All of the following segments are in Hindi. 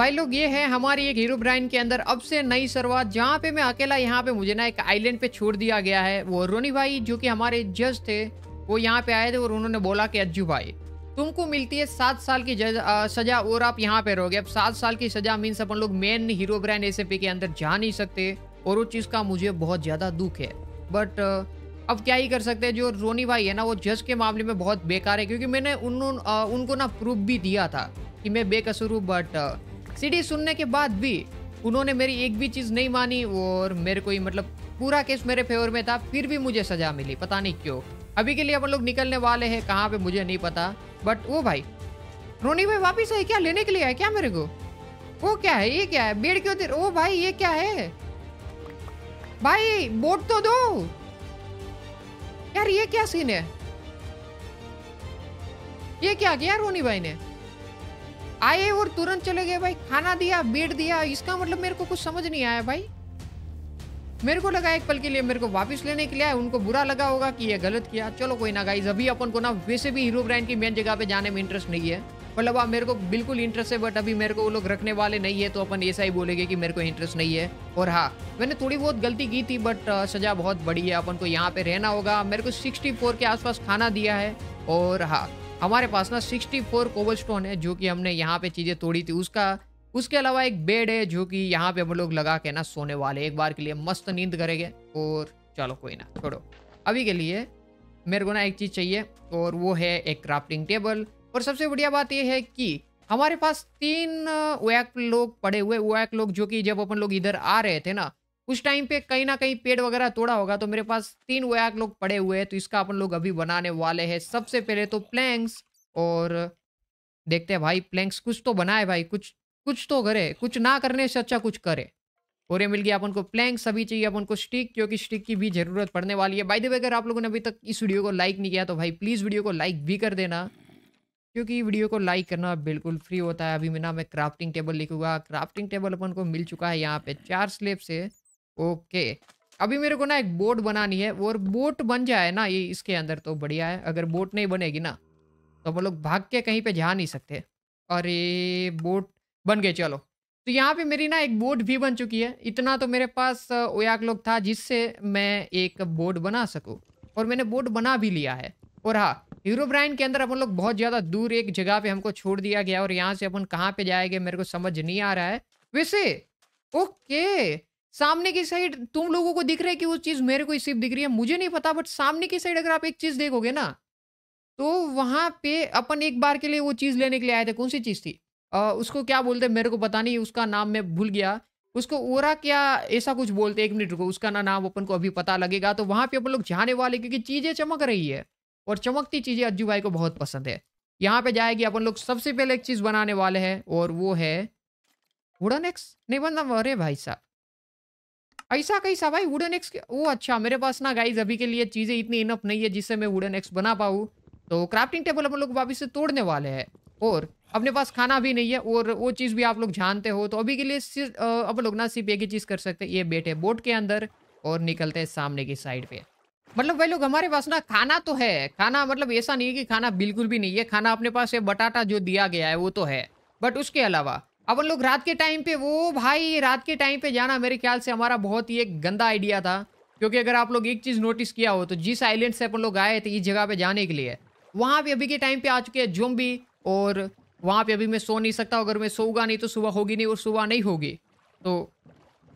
भाई लोग ये है हमारी एक हीरो ब्राइन के अंदर अब से नई शुरुआत जहाँ पे मैं अकेला यहाँ पे मुझे ना एक आइलैंड पे छोड़ दिया गया है वो रोनी भाई जो कि हमारे जज थे वो यहाँ पे आए थे और उन्होंने बोला कि अज्जू भाई तुमको मिलती है सात साल की जज आ, सजा और आप यहाँ पे रहोगे अब सात साल की सजा मीन्स अपन लोग मेन हीरो ब्राइन एस के अंदर जा नहीं सकते और उस चीज़ का मुझे बहुत ज़्यादा दुख है बट अब क्या ही कर सकते हैं जो रोनी भाई है ना वो जज के मामले में बहुत बेकार है क्योंकि मैंने उन, उनको ना प्रूफ भी दिया था कि मैं बेकसूर हूँ बट सीडी सुनने के बाद भी उन्होंने मेरी एक भी चीज़ नहीं मानी और मेरे को ही मतलब पूरा केस मेरे फेवर में था फिर भी मुझे सज़ा मिली पता नहीं क्यों अभी के लिए अपन लोग निकलने वाले हैं कहाँ पे मुझे नहीं पता बट वो भाई रोनी भाई वापिस आए क्या लेने के लिए आए क्या मेरे को वो क्या है ये क्या है बेड़ क्यों दे ओ भाई ये क्या है भाई बोट तो दो यार ये क्या सीन है ये क्या किया रोनी भाई ने आए और तुरंत चले गए भाई खाना दिया बेड दिया इसका मतलब मेरे को कुछ समझ नहीं आया भाई मेरे को लगा एक पल के लिए मेरे को वापस लेने के लिए आया उनको बुरा लगा होगा कि ये गलत किया चलो कोई ना गाइज अभी अपन को ना वैसे भी हीरो ब्रांड की मेन जगह पे जाने में इंटरेस्ट नहीं है मतलब आप मेरे को बिल्कुल इंटरेस्ट है बट अभी मेरे को वो लोग रखने वाले नहीं है तो अपन ऐसा ही बोलेंगे कि मेरे को इंटरेस्ट नहीं है और हाँ मैंने थोड़ी बहुत गलती की थी बट सजा बहुत बड़ी है अपन को यहाँ पे रहना होगा मेरे को सिक्सटी के आसपास खाना दिया है और हाँ हमारे पास ना 64 फोर कोबल स्टोन है जो कि हमने यहाँ पे चीज़ें तोड़ी थी उसका उसके अलावा एक बेड है जो कि यहाँ पे हम लोग लगा के ना सोने वाले एक बार के लिए मस्त नींद करेंगे और चलो कोई ना छोड़ो अभी के लिए मेरे को ना एक चीज़ चाहिए और वो है एक क्राफ्टिंग टेबल और सबसे बढ़िया बात यह है कि हमारे पास तीन वैक लोग पड़े हुए वैक लोग जो कि जब अपन लोग इधर आ रहे थे ना उस टाइम पे कहीं ना कहीं पेड़ वगैरह तोड़ा होगा तो मेरे पास तीन वयाक लोग पड़े हुए हैं तो इसका अपन लोग अभी बनाने वाले हैं सबसे पहले तो प्लैंक्स और देखते हैं भाई प्लैंक्स कुछ तो बनाए भाई कुछ कुछ तो करे कुछ ना करने से अच्छा कुछ करे और ये मिल गया अपन को प्लैंग अभी चाहिए अपन को स्टिक क्योंकि स्टिक की भी जरूरत पड़ने वाली है बाई द अगर आप लोगों ने अभी तक इस वीडियो को लाइक नहीं किया तो भाई प्लीज़ वीडियो को लाइक भी कर देना क्योंकि वीडियो को लाइक करना बिल्कुल फ्री होता है अभी मैं ना मैं क्राफ्टिंग टेबल लिखूंगा क्राफ्टिंग टेबल अपन को मिल चुका है यहाँ पे चार स्लेब से ओके अभी मेरे को ना एक बोट बनानी है और बोट बन जाए ना ये इसके अंदर तो बढ़िया है अगर बोट नहीं बनेगी ना तो हम लोग भाग के कहीं पे जा नहीं सकते अरे बोट बन गए चलो तो यहाँ पे मेरी ना एक बोट भी बन चुकी है इतना तो मेरे पास ओयाक लोग था जिससे मैं एक बोट बना सकूँ और मैंने बोट बना भी लिया है और हाँ हीरो ब्राइन के अंदर अपन लोग बहुत ज़्यादा दूर एक जगह पे हमको छोड़ दिया गया और यहाँ से अपन कहाँ पे जाएंगे मेरे को समझ नहीं आ रहा है वैसे ओके सामने की साइड तुम लोगों को दिख रहा है कि वो चीज़ मेरे को सिर्फ दिख रही है मुझे नहीं पता बट सामने की साइड अगर आप एक चीज़ देखोगे ना तो वहां पे अपन एक बार के लिए वो चीज़ लेने के लिए आए थे कौन सी चीज़ थी आ, उसको क्या बोलते मेरे को पता नहीं उसका नाम मैं भूल गया उसको ओरा क्या ऐसा कुछ बोलते एक मिनट रुको उसका ना नाम अपन को अभी पता लगेगा तो वहां पे अपन लोग जाने वाले क्योंकि चीज़ें चमक रही है और चमकती चीज़ें अज्जू भाई को बहुत पसंद है यहाँ पे जाएगी अपन लोग सबसे पहले एक चीज़ बनाने वाले हैं और वो है वुडन एक्स नहीं बनना अरे भाई साहब ऐसा कैसा भाई वुडन एक्स वो अच्छा मेरे पास ना गाइज अभी के लिए चीज़ें इतनी इनफ नहीं है जिससे मैं वुडन एक्स बना पाऊँ तो क्राफ्टिंग टेबल हम लोग वापिस से तोड़ने वाले हैं और अपने पास खाना भी नहीं है और वो चीज़ भी आप लोग जानते हो तो अभी के लिए सिर्फ अब लोग ना सिर्फ एक ही चीज़ कर सकते हैं ये बैठे बोट के अंदर और निकलते हैं सामने की साइड पे मतलब भाई लोग हमारे पास ना खाना तो है खाना मतलब ऐसा नहीं है कि खाना बिल्कुल भी नहीं है खाना अपने पास ये बटाटा जो दिया गया है वो तो है बट उसके अलावा अपन लोग रात के टाइम पे वो भाई रात के टाइम पे जाना मेरे ख्याल से हमारा बहुत ही एक गंदा आइडिया था क्योंकि अगर आप लोग एक चीज़ नोटिस किया हो तो जिस आइलैंड से अपन लोग आए थे इस जगह पे जाने के लिए वहाँ पे अभी के टाइम पे आ चुके हैं भी और वहाँ पे अभी मैं सो नहीं सकता अगर मैं सोगा नहीं तो सुबह होगी नहीं और सुबह नहीं होगी तो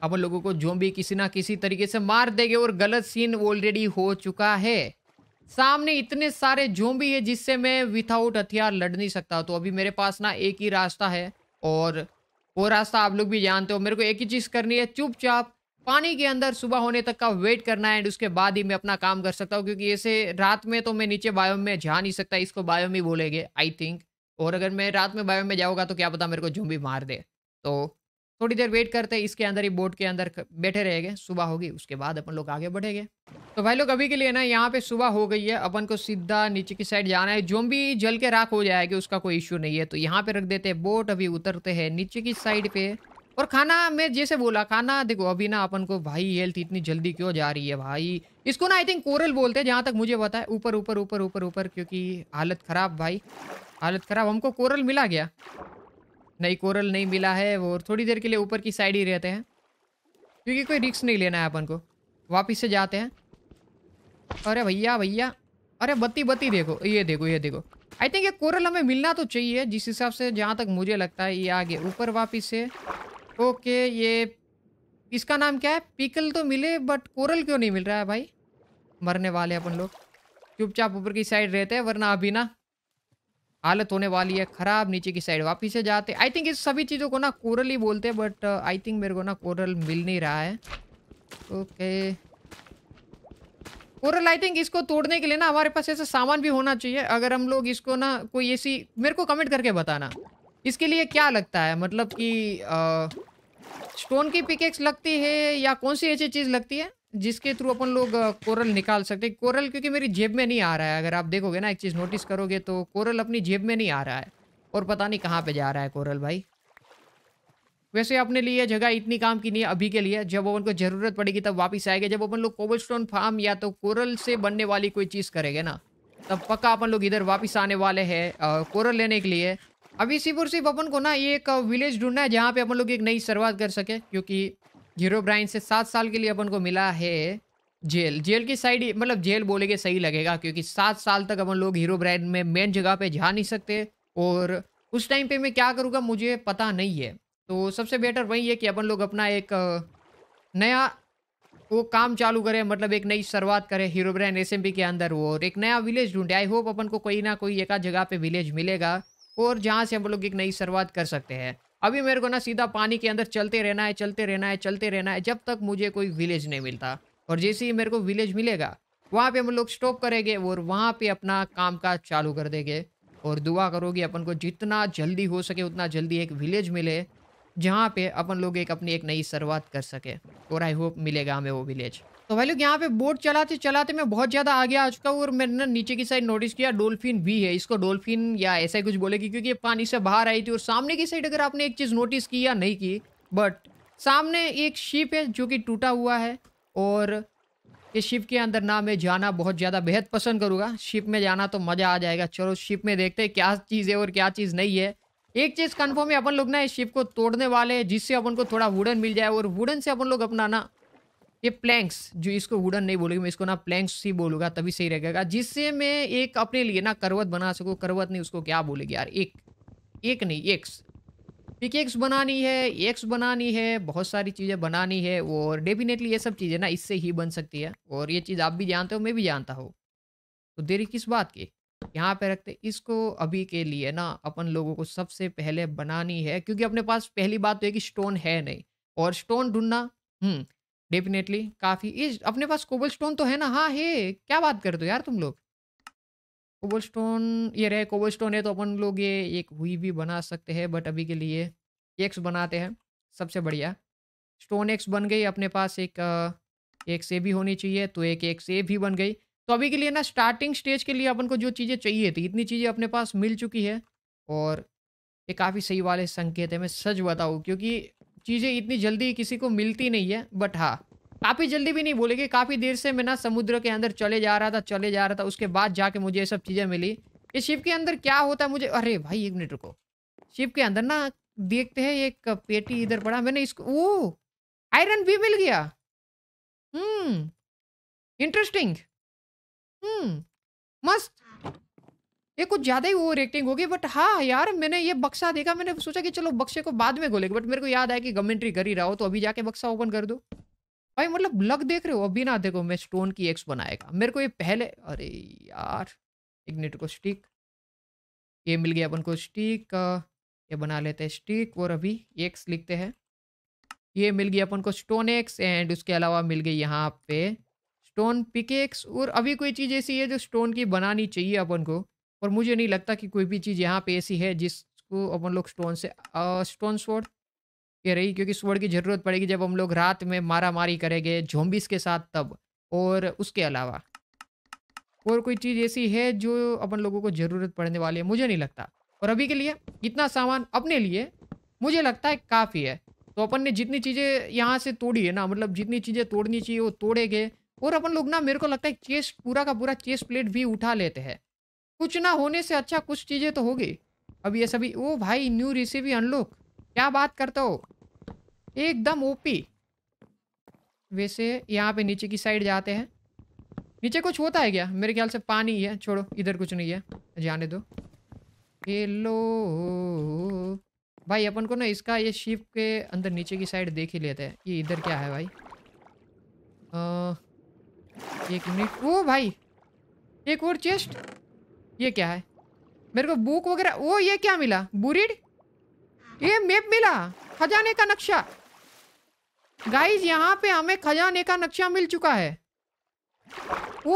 अपन लोगों को भी किसी ना किसी तरीके से मार देंगे और गलत सीन ऑलरेडी हो चुका है सामने इतने सारे जोम्बी है जिससे मैं विथआउट हथियार लड़ नहीं सकता तो अभी मेरे पास ना एक ही रास्ता है और वो रास्ता आप लोग भी जानते हो मेरे को एक ही चीज़ करनी है चुपचाप पानी के अंदर सुबह होने तक का वेट करना है एंड उसके बाद ही मैं अपना काम कर सकता हूँ क्योंकि ऐसे रात में तो मैं नीचे बायोम में जा नहीं सकता इसको बायोम ही बोलेंगे आई थिंक और अगर मैं रात में बायोम में जाऊँगा तो क्या पता मेरे को भी मार दे तो थोड़ी देर वेट करते इसके अंदर ही बोट के अंदर बैठे रहेंगे सुबह होगी उसके बाद अपन लोग आगे बढ़ेंगे तो भाई लोग अभी के लिए ना यहाँ पे सुबह हो गई है अपन को सीधा नीचे की साइड जाना है जो भी जल के राख हो जाएगी उसका कोई इश्यू नहीं है तो यहाँ पे रख देते हैं बोट अभी उतरते हैं नीचे की साइड पे और खाना मैं जैसे बोला खाना देखो अभी ना अपन को भाई हेल्थ इतनी जल्दी क्यों जा रही है भाई इसको ना आई थिंक कोरल बोलते हैं जहाँ तक मुझे पता है ऊपर ऊपर ऊपर ऊपर ऊपर क्योंकि हालत ख़राब भाई हालत ख़राब हमको कोरल मिला गया नहीं कोरल नहीं मिला है और थोड़ी देर के लिए ऊपर की साइड ही रहते हैं क्योंकि कोई रिक्स नहीं लेना है अपन को वापिस से जाते हैं अरे भैया भैया अरे बत्ती बत्ती देखो ये देखो ये देखो आई थिंक ये कोरल हमें मिलना तो चाहिए जिस हिसाब से जहाँ तक मुझे लगता है ये आगे ऊपर वापिस है ओके ये इसका नाम क्या है पिकल तो मिले बट कोरल क्यों नहीं मिल रहा है भाई मरने वाले अपन लोग चुपचाप ऊपर की साइड रहते हैं वरना अभी ना हालत होने वाली है ख़राब नीचे की साइड वापिस से जाते आई थिंक इस सभी चीज़ों को ना कोरल ही बोलते हैं बट आई थिंक मेरे को ना कोरल मिल नहीं रहा है ओके okay. कोरल लाइटिंग इसको तोड़ने के लिए ना हमारे पास ऐसा सामान भी होना चाहिए अगर हम लोग इसको ना कोई ऐसी मेरे को कमेंट करके बताना इसके लिए क्या लगता है मतलब कि स्टोन की पिकेक्स लगती है या कौन सी ऐसी चीज़ लगती है जिसके थ्रू अपन लोग कोरल निकाल सकते हैं कोरल क्योंकि मेरी जेब में नहीं आ रहा है अगर आप देखोगे ना एक चीज़ नोटिस करोगे तो कोरल अपनी जेब में नहीं आ रहा है और पता नहीं कहाँ पे जा रहा है कोरल भाई वैसे अपने लिए जगह इतनी काम की नहीं है अभी के लिए जब अपन को जरूरत पड़ेगी तब वापस आएगा जब अपन लोग कोबल स्टोन फार्म या तो कोरल से बनने वाली कोई चीज़ करेंगे ना तब पक्का अपन लोग इधर वापस आने वाले हैं कोरल लेने के लिए अभी सिर्फ सिर्फ अपन को ना ये एक विलेज ढूंढना है जहाँ पे अपन लोग एक नई शुरुआत कर सके क्योंकि हीरो ब्राइन से सात साल के लिए अपन को मिला है जेल जेल की साइड मतलब जेल बोलेंगे सही लगेगा क्योंकि सात साल तक अपन लोग हीरो ब्राइन में मेन जगह पे जा नहीं सकते और उस टाइम पे मैं क्या करूँगा मुझे पता नहीं है तो सबसे बेटर वही है कि अपन लोग अपना एक नया वो काम चालू करें मतलब एक नई शुरुआत करें हीरो ब्रैंड एस के अंदर वो और एक नया विलेज ढूंढे आई होप अपन को कोई ना कोई एक जगह पे विलेज मिलेगा और जहाँ से हम लोग एक नई शुरुआत कर सकते हैं अभी मेरे को ना सीधा पानी के अंदर चलते रहना है चलते रहना है चलते रहना है जब तक मुझे कोई विलेज नहीं मिलता और जैसे ही मेरे को विलेज मिलेगा वहाँ पर हम लोग स्टॉप करेंगे और वहाँ पर अपना काम काज चालू कर देंगे और दुआ करोगे अपन को जितना जल्दी हो सके उतना जल्दी एक विलेज मिले जहाँ पे अपन लोग एक अपनी एक नई शुरुआत कर सके और आई होप मिलेगा हमें वो विलेज तो भाई लोग यहाँ पे बोट चलाते चलाते मैं बहुत ज़्यादा आगे आ चुका हूँ और मैंने नीचे की साइड नोटिस किया डोल्फिन भी है इसको डोल्फिन या ऐसा ही कुछ बोलेगी क्योंकि ये पानी से बाहर आई थी और सामने की साइड अगर आपने एक चीज़ नोटिस की या नहीं की बट सामने एक शिप है जो कि टूटा हुआ है और इस शिप के अंदर ना मैं जाना बहुत ज़्यादा बेहद पसंद करूंगा शिप में जाना तो मज़ा आ जाएगा चलो शिप में देखते हैं क्या चीज़ है और क्या चीज़ नहीं है एक चीज कंफर्म है अपन लोग ना इस शिप को तोड़ने वाले हैं जिससे अपन को थोड़ा वुडन मिल जाए और वुडन से अपन लोग अपना ना ये प्लैंक्स जो इसको वुडन नहीं बोलेगी मैं इसको ना प्लैंक्स ही बोलूंगा तभी सही रहेगा जिससे मैं एक अपने लिए ना करवत बना सकूँ करवत नहीं उसको क्या बोलेगी यार एक एक नहीं एक्स पिकेक्स बनानी है एक्स बनानी है बहुत सारी चीज़ें बनानी है और डेफिनेटली ये सब चीज़ें ना इससे ही बन सकती है और ये चीज़ आप भी जानते हो मैं भी जानता हूँ तो देरी किस बात की यहाँ पे रखते इसको अभी के लिए ना अपन लोगों को सबसे पहले बनानी है क्योंकि अपने पास पहली बात तो है कि स्टोन है नहीं और स्टोन ढूंढना हम्म डेफिनेटली काफ़ी इस अपने पास कोबल स्टोन तो है ना हाँ हे क्या बात कर दो यार तुम लोग कोबल स्टोन ये रहे कोबल स्टोन है तो अपन लोग ये एक हुई भी बना सकते हैं बट अभी के लिए एक्स बनाते हैं सबसे बढ़िया स्टोन एक्स बन गई अपने पास एक एक से भी होनी चाहिए तो एक एक से भी बन गई तो अभी के लिए ना स्टार्टिंग स्टेज के लिए अपन को जो चीज़ें चाहिए थी इतनी चीज़ें अपने पास मिल चुकी है और ये काफ़ी सही वाले संकेत है मैं सच बताऊँ क्योंकि चीज़ें इतनी जल्दी किसी को मिलती नहीं है बट हाँ काफ़ी जल्दी भी नहीं बोलेगी काफ़ी देर से मैं ना समुद्र के अंदर चले जा रहा था चले जा रहा था उसके बाद जाके मुझे ये सब चीज़ें मिली ये शिप के अंदर क्या होता है मुझे अरे भाई एक मिनट रुको शिप के अंदर ना देखते हैं एक पेटी इधर पड़ा मैंने इसको वो आयरन भी मिल गया हम्म इंटरेस्टिंग हम्म, मस्त ये कुछ ज़्यादा ही ओवर एक्टिंग होगी बट हाँ यार मैंने ये बक्सा देखा मैंने सोचा कि चलो बक्से को बाद में गोलेगा बट मेरे को याद आया कि कमेंट्री कर ही रहा हो तो अभी जाके बक्सा ओपन कर दो भाई मतलब लग देख रहे हो अभी ना देखो मैं स्टोन की एक्स बनाएगा मेरे को ये पहले अरे यार इग्निट को स्टिक ये मिल गया अपन को स्टिक ये बना लेते हैं स्टिक और अभी एक्स लिखते हैं ये मिल गया अपन को स्टोन एक्स एंड उसके अलावा मिल गई यहाँ पे स्टोन पिकेक्स और अभी कोई चीज़ ऐसी है जो स्टोन की बनानी चाहिए अपन को और मुझे नहीं लगता कि कोई भी चीज़ यहाँ पे ऐसी है जिसको अपन लोग स्टोन से स्टोन स्वॉर्ड ये रही क्योंकि स्वॉर्ड की ज़रूरत पड़ेगी जब हम लोग रात में मारा मारी करेंगे झोंबिस के साथ तब और उसके अलावा और कोई चीज़ ऐसी है जो अपन लोगों को ज़रूरत पड़ने वाली है मुझे नहीं लगता और अभी के लिए इतना सामान अपने लिए मुझे लगता है काफ़ी है तो अपन ने जितनी चीज़ें यहाँ से तोड़ी है ना मतलब जितनी चीज़ें तोड़नी चाहिए वो तोड़ेंगे और अपन लोग ना मेरे को लगता है चेस्ट पूरा का पूरा चेस्ट प्लेट भी उठा लेते हैं कुछ ना होने से अच्छा कुछ चीज़ें तो होगी अब ये सभी ओ भाई न्यू रिसीवी अनलॉक क्या बात करते हो एकदम ओपी वैसे यहाँ पे नीचे की साइड जाते हैं नीचे कुछ होता है क्या मेरे ख्याल से पानी है छोड़ो इधर कुछ नहीं है जाने दो हेलो भाई अपन को ना इसका ये शिप के अंदर नीचे की साइड देख ही लेते हैं ये इधर क्या है भाई आ, एक मिनट ओ भाई एक और चेस्ट ये क्या है मेरे को बुक वगैरह ओ ये क्या मिला बुरीड ये मैप मिला खजाने का नक्शा गाइज यहाँ पे हमें खजाने का नक्शा मिल चुका है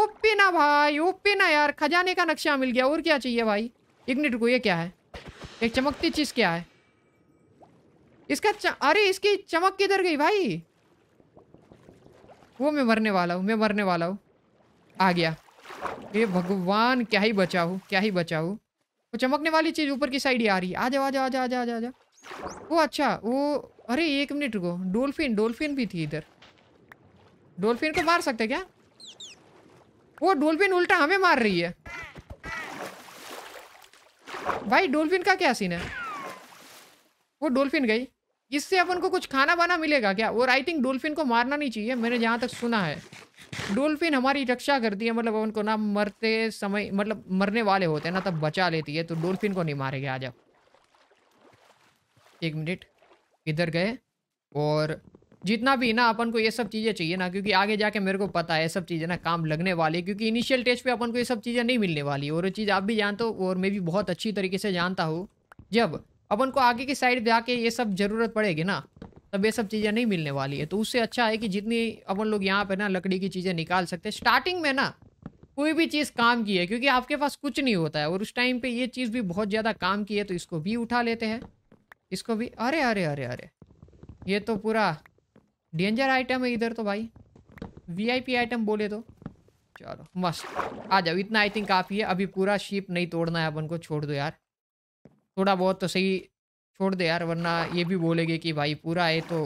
ओपी ना भाई ओपी ना यार खजाने का नक्शा मिल गया और क्या चाहिए भाई एक मिनट रुको ये क्या है एक चमकती चीज क्या है इसका अरे इसकी चमक किधर गई भाई वो मैं मरने वाला हूँ मैं मरने वाला हूँ आ गया ये भगवान क्या ही बचा हूँ क्या ही बचा हूँ वो चमकने वाली चीज़ ऊपर की साइड ही आ रही है आ जाओ आ जाओ आ जाओ आ जाओ आ जाओ वो अच्छा वो अरे एक मिनट रुको डोल्फिन डोल्फिन भी थी इधर डोल्फिन को मार सकते क्या वो डोल्फिन उल्टा हमें मार रही है भाई डोल्फिन का क्या सीन है वो डोल्फिन गई इससे अपन को कुछ खाना वाना मिलेगा क्या और आई थिंक डोल्फिन को मारना नहीं चाहिए मैंने जहाँ तक सुना है डोल्फिन हमारी रक्षा करती है मतलब को ना मरते समय मतलब मरने वाले होते हैं ना तब बचा लेती है तो डोल्फिन को नहीं मारेगा आ जाओ एक मिनट इधर गए और जितना भी ना अपन को ये सब चीज़ें चाहिए ना क्योंकि आगे जाके मेरे को पता है सब चीज़ें ना काम लगने वाली क्योंकि इनिशियल टेस्ट पे अपन को ये सब चीज़ें नहीं मिलने वाली और ये चीज़ आप भी जानते हो और मैं भी बहुत अच्छी तरीके से जानता हूँ जब अपन को आगे की साइड जाके ये सब जरूरत पड़ेगी ना तब ये सब चीज़ें नहीं मिलने वाली है तो उससे अच्छा है कि जितनी अपन लोग यहाँ पे ना लकड़ी की चीज़ें निकाल सकते हैं स्टार्टिंग में ना कोई भी चीज़ काम की है क्योंकि आपके पास कुछ नहीं होता है और उस टाइम पे ये चीज़ भी बहुत ज़्यादा काम की है तो इसको भी उठा लेते हैं इसको भी अरे अरे अरे अरे ये तो पूरा डेंजर आइटम है इधर तो भाई वीआईपी आइटम बोले तो चलो मस्त आ जाओ इतना आई थिंक काफ़ी है अभी पूरा शिप नहीं तोड़ना है अपन को छोड़ दो यार थोड़ा बहुत तो सही छोड़ दे यार वरना ये भी बोलेंगे कि भाई पूरा है तो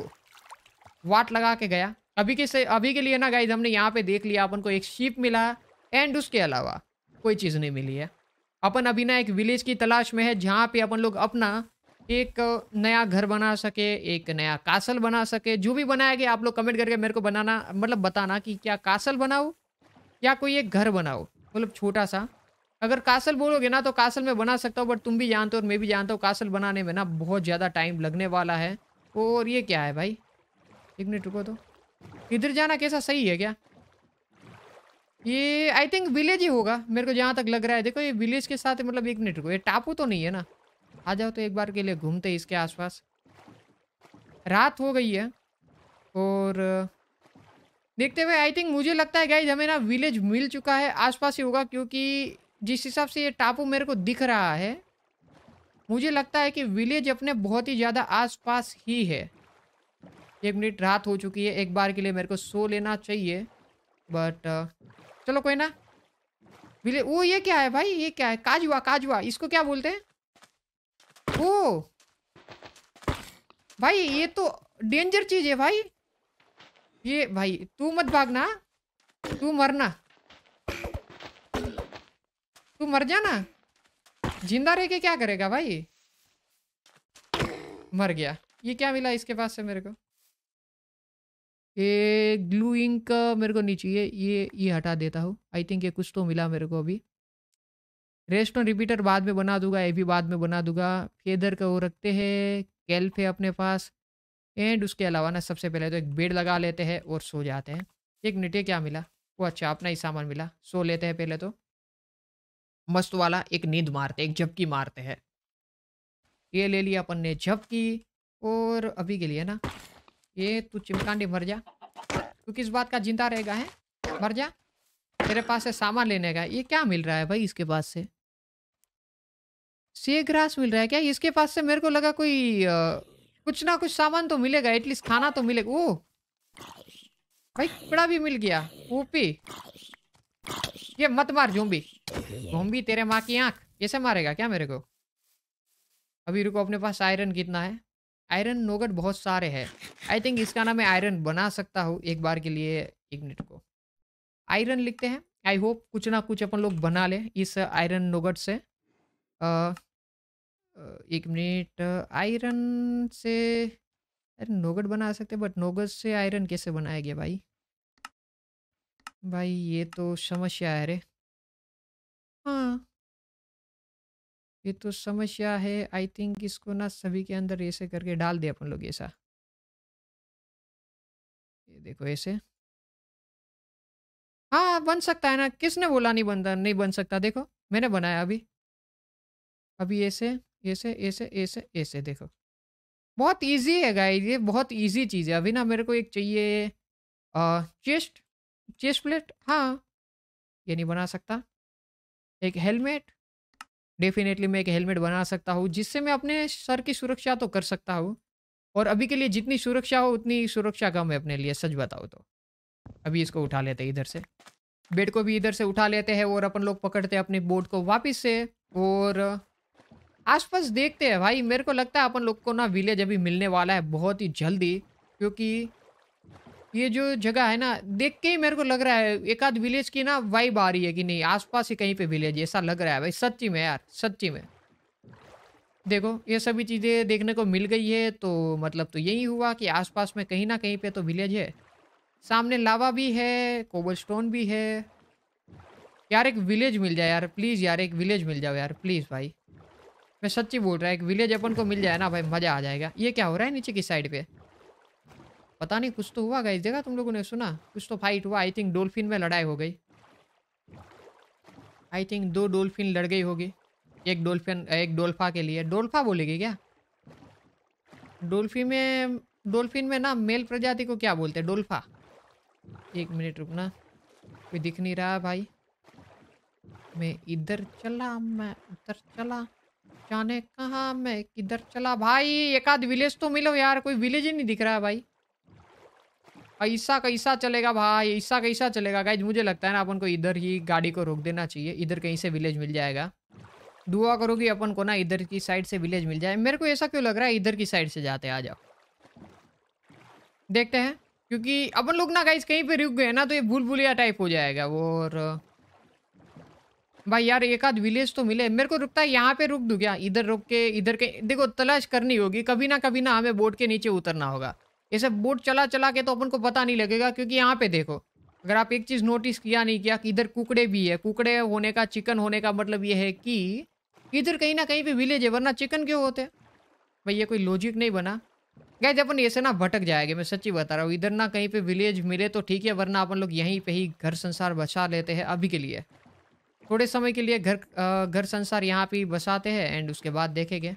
वाट लगा के गया अभी के से अभी के लिए ना गाइज हमने यहाँ पे देख लिया अपन को एक शीप मिला एंड उसके अलावा कोई चीज़ नहीं मिली है अपन अभी ना एक विलेज की तलाश में है जहाँ पे अपन लोग अपना एक नया घर बना सके एक नया कासल बना सके जो भी बनाया गया आप लोग कमेंट करके मेरे को बनाना मतलब बताना कि क्या कासल बनाओ या कोई एक घर बनाओ मतलब छोटा सा अगर कासल बोलोगे ना तो कासल मैं बना सकता हूँ बट तुम भी जानते हो और मैं भी जानता हूँ कासल बनाने में ना बहुत ज़्यादा टाइम लगने वाला है और ये क्या है भाई एक मिनट रुको तो इधर जाना कैसा सही है क्या ये आई थिंक विलेज ही होगा मेरे को जहाँ तक लग रहा है देखो ये विलेज के साथ मतलब एक मिनट रुको ये टापू तो नहीं है ना आ जाओ तो एक बार के लिए घूमते इसके आसपास रात हो गई है और देखते हुए आई थिंक मुझे लगता है गाइज हमें ना विलेज मिल चुका है आसपास ही होगा क्योंकि जिस हिसाब से ये टापू मेरे को दिख रहा है मुझे लगता है कि विलेज अपने बहुत ही ज़्यादा आसपास ही है एक मिनट रात हो चुकी है एक बार के लिए मेरे को सो लेना चाहिए बट uh, चलो कोई ना विलेज वो ये क्या है भाई ये क्या है काजुआ काजुआ इसको क्या बोलते हैं ओ भाई ये तो डेंजर चीज़ है भाई ये भाई तू मत भागना तू मरना तू मर जाना जिंदा रह के क्या करेगा भाई मर गया ये क्या मिला इसके पास से मेरे को ये ग्लू इंक मेरे को नहीं चाहिए ये ये हटा देता हूँ आई थिंक ये कुछ तो मिला मेरे को अभी रेस्ट और रिपीटर बाद में बना दूंगा ये भी बाद में बना दूंगा फेदर का वो रखते हैं कैल्फ है अपने पास एंड उसके अलावा ना सबसे पहले तो एक बेड लगा लेते हैं और सो जाते हैं एक निटे क्या मिला वो अच्छा अपना ही सामान मिला सो लेते हैं पहले तो मस्त वाला एक नींद मारते एक झपकी मारते हैं ये ले लिया अपन ने झपकी और अभी के लिए ना ये तू चिमकांडी मर जा तू किस बात का जिंदा रहेगा है मर जा तेरे पास से सामान लेने का ये क्या मिल रहा है भाई इसके पास से से ग्रास मिल रहा है क्या इसके पास से मेरे को लगा कोई आ, कुछ ना कुछ सामान तो मिलेगा एटलीस्ट खाना तो मिलेगा ओ भाई कपड़ा भी मिल गया ओपी ये मत मार जोम्बी जोम्बी तेरे माँ की आंख कैसे मारेगा क्या मेरे को अभी रुको अपने पास आयरन कितना है आयरन नोगट बहुत सारे हैं आई थिंक इसका ना मैं आयरन बना सकता हूँ एक बार के लिए एक मिनट को आयरन लिखते हैं आई होप कुछ ना कुछ अपन लोग बना ले इस आयरन नोगट से आ, एक मिनट आयरन से अरे नोगट बना सकते बट नोगट से आयरन कैसे बनाया गया भाई भाई ये तो समस्या है रे हाँ ये तो समस्या है आई थिंक इसको ना सभी के अंदर ऐसे करके डाल दे अपन लोग ऐसा ये देखो ऐसे हाँ बन सकता है ना किसने बोला नहीं बनता नहीं बन सकता देखो मैंने बनाया अभी अभी ऐसे ऐसे ऐसे ऐसे ऐसे देखो बहुत इजी है गाइस ये बहुत इजी चीज़ है अभी ना मेरे को एक चाहिए चेस्ट चेस्ट प्लेट हाँ ये नहीं बना सकता एक हेलमेट डेफिनेटली मैं एक हेलमेट बना सकता हूँ जिससे मैं अपने सर की सुरक्षा तो कर सकता हूँ और अभी के लिए जितनी सुरक्षा हो उतनी सुरक्षा कम है अपने लिए सच बताओ तो अभी इसको उठा लेते हैं इधर से बेड को भी इधर से उठा लेते हैं और अपन लोग पकड़ते हैं अपने बोट को वापस से और आसपास देखते हैं भाई मेरे को लगता है अपन लोग को ना विलेज अभी मिलने वाला है बहुत ही जल्दी क्योंकि ये जो जगह है ना देख के ही मेरे को लग रहा है एक आध विलेज की ना वाइब आ रही है कि नहीं आसपास ही कहीं पे विलेज ऐसा लग रहा है भाई सच्ची में यार सच्ची में देखो ये सभी चीज़ें देखने को मिल गई है तो मतलब तो यही हुआ कि आसपास में कहीं ना कहीं पे तो विलेज है सामने लावा भी है कोबल स्टोन भी है यार एक विलेज मिल जाए यार प्लीज़ यार एक विलेज मिल जाओ यार प्लीज़ भाई मैं सच्ची बोल रहा है एक विलेज अपन को मिल जाए ना भाई मज़ा आ जाएगा ये क्या हो रहा है नीचे की साइड पर पता नहीं कुछ तो हुआ गई देखा तुम लोगों ने सुना कुछ तो फाइट हुआ आई थिंक डोल्फिन में लड़ाई हो गई आई थिंक दो डोल्फिन लड़ गई होगी एक डोल्फिन एक डोल्फा के लिए डोल्फा बोलेगी क्या डोल्फी में डोल्फिन में ना मेल प्रजाति को क्या बोलते हैं डोल्फा एक मिनट रुकना कोई दिख नहीं रहा भाई मैं इधर चला मैं उधर चला जाने कहा मैं किधर चला भाई एक आध विलेज तो मिलो यार कोई विलेज ही नहीं दिख रहा भाई ऐसा कैसा चलेगा भाई ऐसा कैसा चलेगा गाइज मुझे लगता है ना अपन को इधर ही गाड़ी को रोक देना चाहिए इधर कहीं से विलेज मिल जाएगा दुआ करो कि अपन को ना इधर की साइड से विलेज मिल जाए मेरे को ऐसा क्यों लग रहा है इधर की साइड से जाते आ जाओ देखते हैं क्योंकि अपन लोग ना गाइज कहीं पर रुक गए ना तो ये भूल भूलिया टाइप हो जाएगा और भाई यार एक आध विलेज तो मिले मेरे को रुकता है यहाँ पे रुक दूँ क्या इधर रुक के इधर के देखो तलाश करनी होगी कभी ना कभी ना हमें बोट के नीचे उतरना होगा ऐसे बोट चला चला के तो अपन को पता नहीं लगेगा क्योंकि यहाँ पे देखो अगर आप एक चीज़ नोटिस किया नहीं किया कि इधर कुकड़े भी है कुकड़े होने का चिकन होने का मतलब ये है कि इधर कहीं ना कहीं पे विलेज है वरना चिकन क्यों होते भाई ये कोई लॉजिक नहीं बना गए अपन ऐसे ना भटक जाएंगे मैं सच्ची बता रहा हूँ इधर ना कहीं पे विलेज मिले तो ठीक है वरना अपन लोग यहीं पे ही घर संसार बसा लेते हैं अभी के लिए थोड़े समय के लिए घर घर संसार यहाँ पे बसाते हैं एंड उसके बाद देखेंगे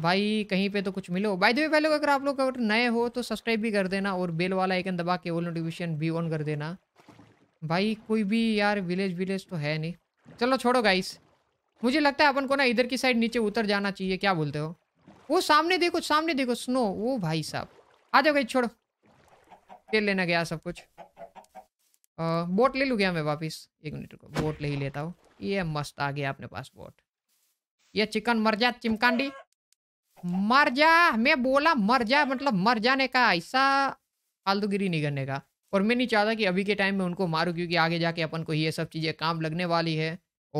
भाई कहीं पे तो कुछ मिलो बाय द वे भाई लोग अगर आप लोग अगर नए हो तो सब्सक्राइब भी कर देना और बेल वाला आइकन दबा के ऑल नोटिफिकेशन भी ऑन कर देना भाई कोई भी यार विलेज विलेज तो है नहीं चलो छोड़ो गाइस मुझे लगता है अपन को ना इधर की साइड नीचे उतर जाना चाहिए क्या बोलते हो वो सामने देखो सामने देखो स्नो वो भाई साहब आ जाओ गाइस छोड़ो ले लेना गया सब कुछ आ, बोट ले लूँ गया मैं वापस एक मिनट को बोट ले ही लेता हूँ ये मस्त आ गया अपने पास बोट ये चिकन मर जा चिमकांडी मर जा मैं बोला मर जा मतलब मर जाने का ऐसा फालतूगिरी नहीं करने का और मैं नहीं चाहता कि अभी के टाइम में उनको मारूँ क्योंकि आगे जाके अपन को ये सब चीज़ें काम लगने वाली है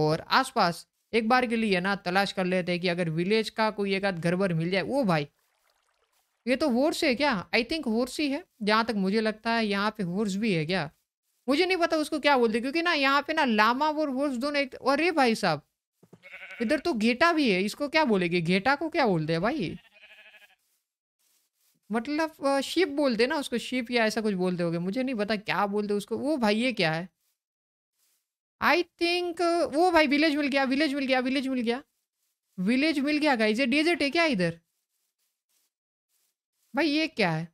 और आसपास एक बार के लिए ना तलाश कर लेते हैं कि अगर विलेज का कोई एक आध घर भर मिल जाए वो भाई ये तो होर्स है क्या आई थिंक होर्स ही है जहाँ तक मुझे लगता है यहाँ पे होर्स भी है क्या मुझे नहीं पता उसको क्या बोलते क्योंकि ना यहाँ पे ना लामा और हॉर्स दोनों एक अरे भाई साहब इधर तो घेटा भी है इसको क्या बोलेगे घेटा को क्या बोलते हैं भाई मतलब शिप बोलते ना उसको शिप या ऐसा कुछ बोलते हो मुझे नहीं पता क्या बोलते उसको वो भाई ये क्या है आई थिंक वो भाई विलेज मिल गया विलेज मिल गया विलेज मिल गया विलेज मिल गया का ये डेजर्ट है क्या इधर भाई ये क्या है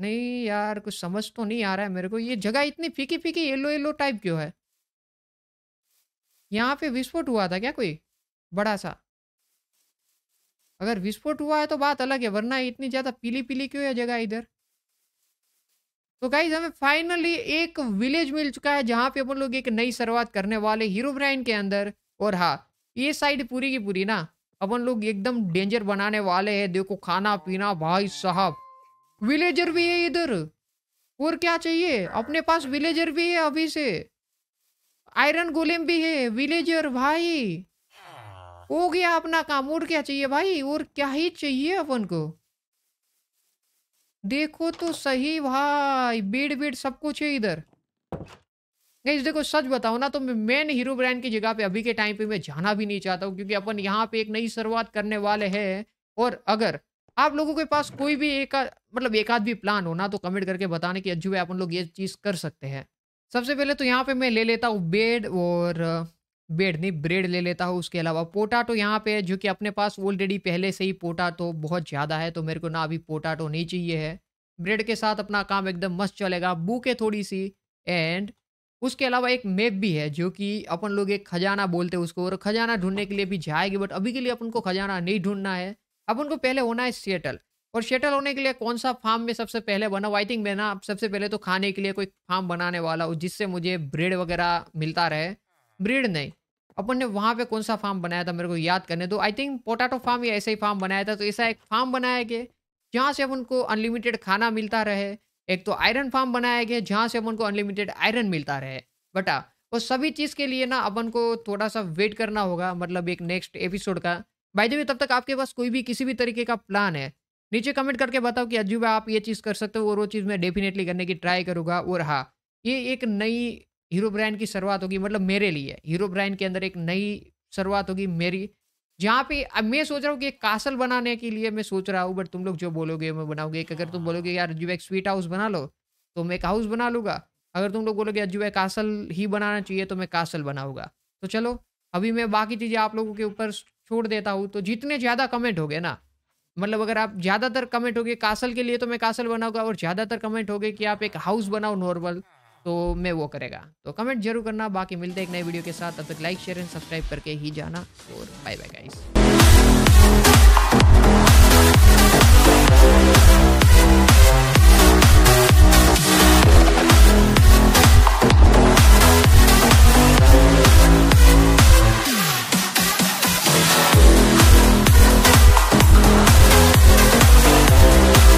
नहीं यार कुछ समझ तो नहीं आ रहा है मेरे को ये जगह इतनी फीकी फीकी येलो येलो टाइप क्यों है यहाँ पे विस्फोट हुआ था क्या कोई बड़ा सा अगर विस्फोट हुआ है तो बात अलग है वरना इतनी ज्यादा पीली पीली क्यों है जगह इधर तो गाइज हमें फाइनली एक विलेज मिल चुका है जहां पे अपन लोग एक नई शुरुआत करने वाले हीरो ब्राइन के अंदर और हाँ ये साइड पूरी की पूरी ना अपन लोग एकदम डेंजर बनाने वाले हैं देखो खाना पीना भाई साहब विलेजर भी है इधर और क्या चाहिए अपने पास विलेजर भी है अभी से आयरन गोलेम भी है विलेजर भाई हो गया अपना काम और क्या चाहिए भाई और क्या ही चाहिए अपन को देखो तो सही भाई बेड बेड सब कुछ है इधर गई देखो सच बताओ ना तो मेन हीरो ब्रांड की जगह पे अभी के टाइम पे मैं जाना भी नहीं चाहता हूँ क्योंकि अपन यहाँ पे एक नई शुरुआत करने वाले हैं और अगर आप लोगों के पास कोई भी एक मतलब एक आध भी प्लान हो ना तो कमेंट करके बताने की अज्जू भाई अपन लोग ये चीज़ कर सकते हैं सबसे पहले तो यहाँ पे मैं ले लेता हूँ बेड और बेड नहीं ब्रेड ले लेता हूँ उसके अलावा पोटाटो यहाँ पे जो कि अपने पास ऑलरेडी पहले से ही पोटाटो बहुत ज़्यादा है तो मेरे को ना अभी पोटाटो नहीं चाहिए है ब्रेड के साथ अपना काम एकदम मस्त चलेगा बूके थोड़ी सी एंड उसके अलावा एक मैप भी है जो कि अपन लोग एक खजाना बोलते हैं उसको और खजाना ढूंढने के लिए भी जाएगी बट अभी के लिए अपन को खजाना नहीं ढूंढना है अपन को पहले होना है सेटल और शेटल होने के लिए कौन सा फार्म में सबसे पहले बनाऊँ आई थिंक मैं ना सबसे पहले तो खाने के लिए कोई फार्म बनाने वाला हूँ जिससे मुझे ब्रेड वगैरह मिलता रहे ब्रेड नहीं अपन ने वहाँ पे कौन सा फार्म बनाया था मेरे को याद करने तो आई थिंक पोटाटो फार्म या ऐसा ही फार्म बनाया था तो ऐसा एक फार्म बनाया गया जहाँ से अपन को अनलिमिटेड खाना मिलता रहे एक तो आयरन फार्म बनाया गया जहाँ से अपन को अनलिमिटेड आयरन मिलता रहे बटा और सभी चीज़ के लिए ना अपन को थोड़ा सा वेट करना होगा मतलब एक नेक्स्ट एपिसोड का भाई द तब तक आपके पास कोई भी किसी भी तरीके का प्लान है नीचे कमेंट करके बताओ कि अज्जू आप ये चीज़ कर सकते हो और वो चीज़ मैं डेफिनेटली करने की ट्राई करूँगा और हाँ ये एक नई हीरो ब्रांड की शुरुआत होगी मतलब मेरे लिए हीरो ब्रांड के अंदर एक नई शुरुआत होगी मेरी जहाँ पे अब मैं सोच रहा हूँ कि एक कासल बनाने के लिए मैं सोच रहा हूँ बट तुम लोग जो बोलोगे मैं बनाऊंगी एक अगर तुम हाँ। बोलोगे यार अज्जू एक स्वीट हाउस बना लो तो मैं एक हाउस बना लूँगा अगर तुम लोग बोलोगे अज्जू कासल ही बनाना चाहिए तो मैं कासल बनाऊँगा तो चलो अभी मैं बाकी चीज़ें आप लोगों के ऊपर छोड़ देता हूँ तो जितने ज़्यादा कमेंट हो गए ना मतलब अगर आप ज़्यादातर कमेंट गए कासल के लिए तो मैं कासल बनाऊंगा और ज़्यादातर कमेंट होगी कि आप एक हाउस बनाओ नॉर्मल तो मैं वो करेगा तो कमेंट जरूर करना बाकी मिलते हैं एक नए वीडियो के साथ तब तक लाइक शेयर एंड सब्सक्राइब करके ही जाना और बाय बाय गाइस